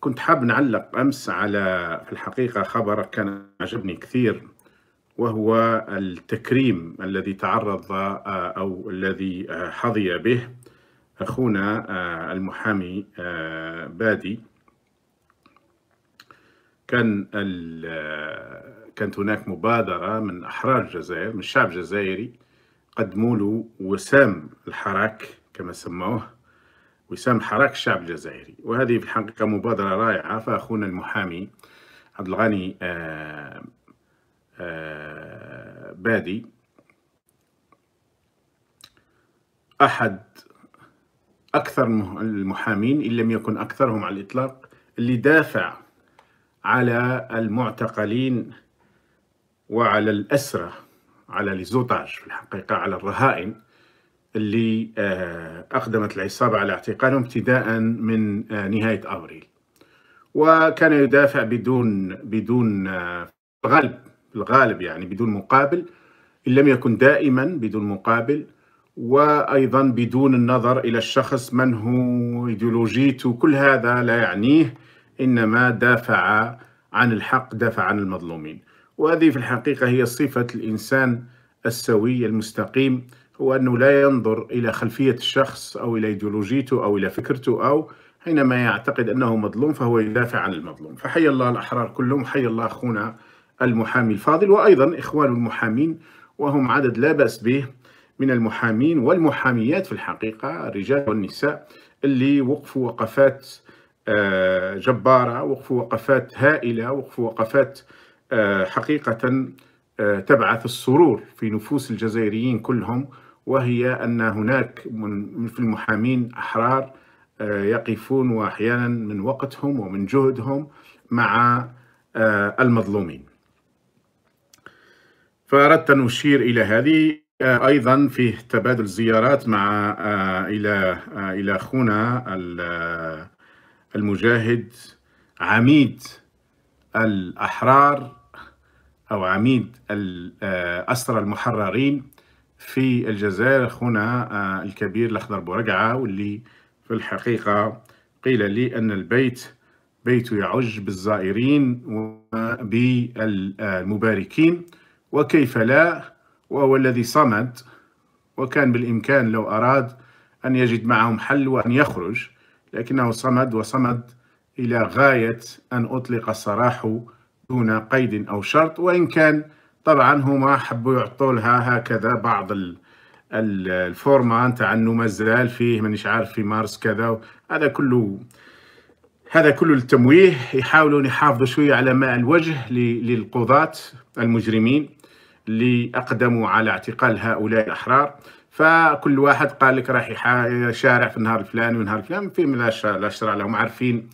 كنت حاب نعلق أمس على في الحقيقة خبر كان عجبني كثير وهو التكريم الذي تعرض آه، أو الذي آه، حظي به أخونا آه، المحامي بادي كان كانت هناك مبادرة من أحرار الجزائر من الشعب الجزائري قدموا له وسام الحراك كما سموه وسام حراك الشعب الجزائري وهذه في الحقيقة مبادرة رائعة فأخونا المحامي عبد الغني آآ آه، آه، بادي أحد أكثر المحامين إن لم يكن أكثرهم على الإطلاق اللي دافع على المعتقلين وعلى الأسرة على ليزوتاج في الحقيقة على الرهائن اللي آه، أقدمت العصابة على اعتقالهم ابتداء من آه، نهاية أبريل وكان يدافع بدون بدون الغالب آه، الغالب يعني بدون مقابل إن لم يكن دائما بدون مقابل وأيضا بدون النظر إلى الشخص من هو إيديولوجيته كل هذا لا يعنيه إنما دافع عن الحق دافع عن المظلومين وهذه في الحقيقة هي صفة الإنسان السوي المستقيم هو أنه لا ينظر إلى خلفية الشخص أو إلى إيديولوجيته أو إلى فكرته أو حينما يعتقد أنه مظلوم فهو يدافع عن المظلوم فحي الله الأحرار كلهم حي الله أخونا المحامي الفاضل وأيضا إخوان المحامين وهم عدد لا بأس به من المحامين والمحاميات في الحقيقة الرجال والنساء اللي وقفوا وقفات آه، جبارة وقفوا وقفات هائلة وقفوا وقفات آه، حقيقة آه، تبعث السرور في نفوس الجزائريين كلهم وهي أن هناك من في المحامين أحرار آه، يقفون وأحيانا من وقتهم ومن جهدهم مع آه، المظلومين فأردت أن أشير إلى هذه آه، أيضا فيه تبادل زيارات مع إلى إلى أخونا المجاهد عميد الأحرار أو عميد الأسرى المحررين في الجزائر أخونا آه، الكبير الأخضر برقعة واللي في الحقيقة قيل لي أن البيت بيت يعج بالزائرين وبالمباركين وكيف لا وهو الذي صمد وكان بالإمكان لو أراد أن يجد معهم حل وأن يخرج لكنه صمد وصمد إلى غاية أن أطلق سراحه دون قيد أو شرط وإن كان طبعا هما حبوا يعطوا لها هكذا بعض الفورما تاع انه مازال فيه مانيش عارف في مارس كذا هذا كله هذا كله التمويه يحاولون يحافظوا شويه على ماء الوجه للقضاة المجرمين اللي اقدموا على اعتقال هؤلاء الاحرار فكل واحد قال لك راح يشارع في النهار الفلاني والنهار الفلاني في لا شرع لهم عارفين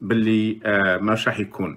باللي آه، ما راح يكون